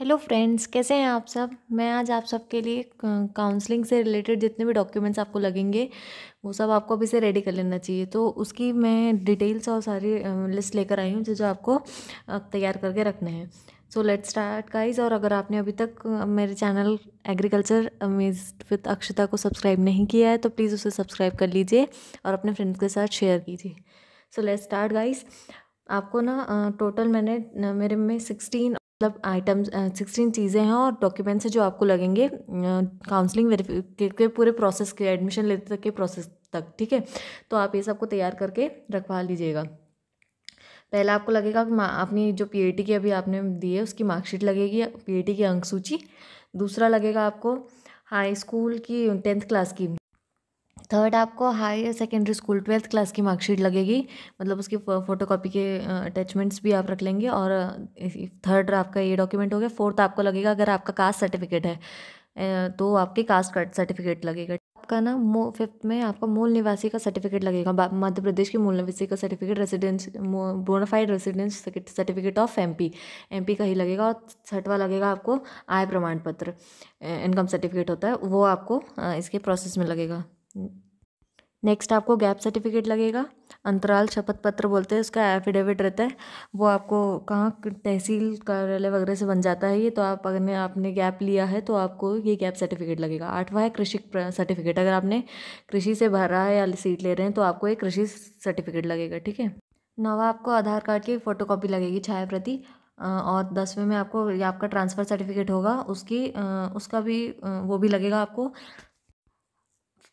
Hello friends कैसे हैं आप सब मैं आज आप सबके लिए काउंसलिंग से रिलेटेड जितने भी डॉक्यूमेंट्स आपको लगेंगे वो सब आपको अभी से रेडी कर लेना चाहिए तो उसकी मैं डिटेल्स और सारी लिस्ट लेकर आई हूँ जो जो आपको तैयार करके रखने हैं सो लेट स्टार्ट गाइज और अगर आपने अभी तक मेरे channel agriculture amaze with Akshata को सब्सक्राइब नहीं किया है तो प्लीज़ उसे सब्सक्राइब कर लीजिए और अपने फ्रेंड्स के साथ शेयर कीजिए सो लेट स्टार्ट गाइज़ आपको ना टोटल मैंने मेरे में सिक्सटीन मतलब आइटम्स सिक्सटीन चीज़ें हैं और डॉक्यूमेंट्स हैं जो आपको लगेंगे काउंसलिंग वेरीफिकेट के पूरे प्रोसेस के एडमिशन लेते तक के प्रोसेस तक ठीक है तो आप ये सबको तैयार करके रखवा लीजिएगा पहला आपको लगेगा कि अपनी जो पीएटी की अभी आपने दी है उसकी मार्कशीट लगेगी पीएटी की अंक सूची दूसरा लगेगा आपको हाई स्कूल की टेंथ क्लास की थर्ड आपको higher secondary school twelfth class की मार्कशीट लगेगी मतलब उसकी फ़ोटो कॉपी के अटैचमेंट्स भी आप रख लेंगे और थर्ड आपका ये डॉक्यूमेंट हो गया फोर्थ आपको लगेगा अगर आपका कास्ट सर्टिफिकेट है तो आपके कास्ट सर्टिफिकेट लगेगा आपका ना मो फिफ्थ में आपका मूल निवासी का सर्टिफिकेट लगेगा मध्य प्रदेश के मूल निवासी का certificate residence bonafide residence certificate of MP MP का ही लगेगा और छठवा लगेगा आपको आय प्रमाण पत्र इनकम सर्टिफिकेट होता है वो आपको इसके प्रोसेस में लगेगा नेक्स्ट आपको गैप सर्टिफिकेट लगेगा अंतराल शपथ पत्र बोलते हैं उसका एफिडेविट रहता है वो आपको कहाँ तहसील कार्यालय वगैरह से बन जाता है ये तो आप अगर आपने गैप लिया है तो आपको ये गैप सर्टिफिकेट लगेगा आठवां है कृषि सर्टिफिकेट अगर आपने कृषि से भरा है या सीट ले रहे हैं तो आपको ये कृषि सर्टिफिकेट लगेगा ठीक है नवा आपको आधार कार्ड की फ़ोटोकॉपी लगेगी छाया प्रति और दसवें में आपको आपका ट्रांसफ़र सर्टिफिकेट होगा उसकी उसका भी वो भी लगेगा आपको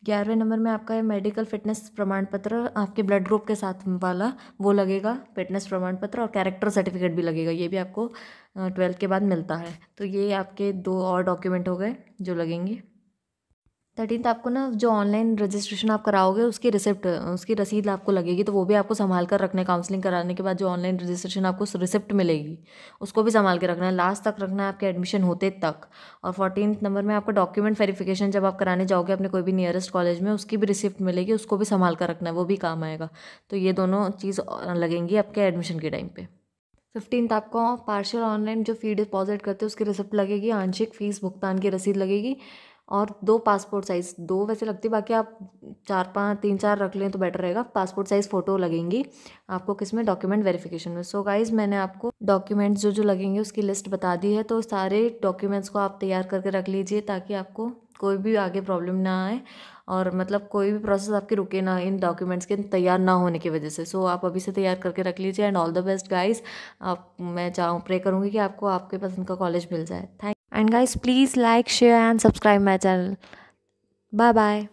ग्यारहवें नंबर में आपका है मेडिकल फिटनेस प्रमाण पत्र आपके ब्लड ग्रुप के साथ वाला वो लगेगा फिटनेस प्रमाण पत्र और कैरेक्टर सर्टिफिकेट भी लगेगा ये भी आपको ट्वेल्थ के बाद मिलता है तो ये आपके दो और डॉक्यूमेंट हो गए जो लगेंगे थर्टीन आपको ना जो ऑनलाइन रजिस्ट्रेशन आप कराओगे उसकी रिसिप्ट उसकी रसीद आपको लगेगी तो वो भी आपको संभाल कर रखना है काउंसलिंग कराने के बाद जो ऑनलाइन रजिस्ट्रेशन आपको रिसिप्ट मिलेगी उसको भी संभाल के रखना है लास्ट तक रखना है आपके एडमिशन होते तक और फोर्टीन नंबर में आपका डॉक्यूमेंट वेरीफिकेशन जब आप कराने जाओगे अपने कोई भी नियरेस्ट कॉलेज में उसकी भी रिसिप्ट मिलेगी उसको भी संभाल कर रखना है वो भी काम आएगा तो ये दोनों चीज़ लगेंगी आपके एडमिशन के टाइम पर फिफ्टींथ आपको पार्शल ऑनलाइन जो फी डिपॉजिट करते हैं उसकी रिसिप्ट लगेगी आंशिक फीस भुगतान की रसीद लगेगी और दो पासपोर्ट साइज़ दो वैसे लगती बाकी आप चार पाँच तीन चार रख लें तो बेटर रहेगा पासपोर्ट साइज़ फ़ोटो लगेंगी आपको किस में डॉक्यूमेंट वेरिफिकेशन में सो गाइज मैंने आपको डॉक्यूमेंट्स जो जो लगेंगे उसकी लिस्ट बता दी है तो सारे डॉक्यूमेंट्स को आप तैयार करके रख लीजिए ताकि आपको कोई भी आगे प्रॉब्लम ना आए और मतलब कोई भी प्रोसेस आपके रुके ना इन डॉक्यूमेंट्स के तैयार ना होने की वजह से सो आप अभी से तैयार करके रख लीजिए and all the best guys आप मैं चाहूँ प्रे करूँगी कि आपको आपके पसंद का कॉलेज मिल जाए thank And guys, please like, share, and subscribe my channel. Bye bye.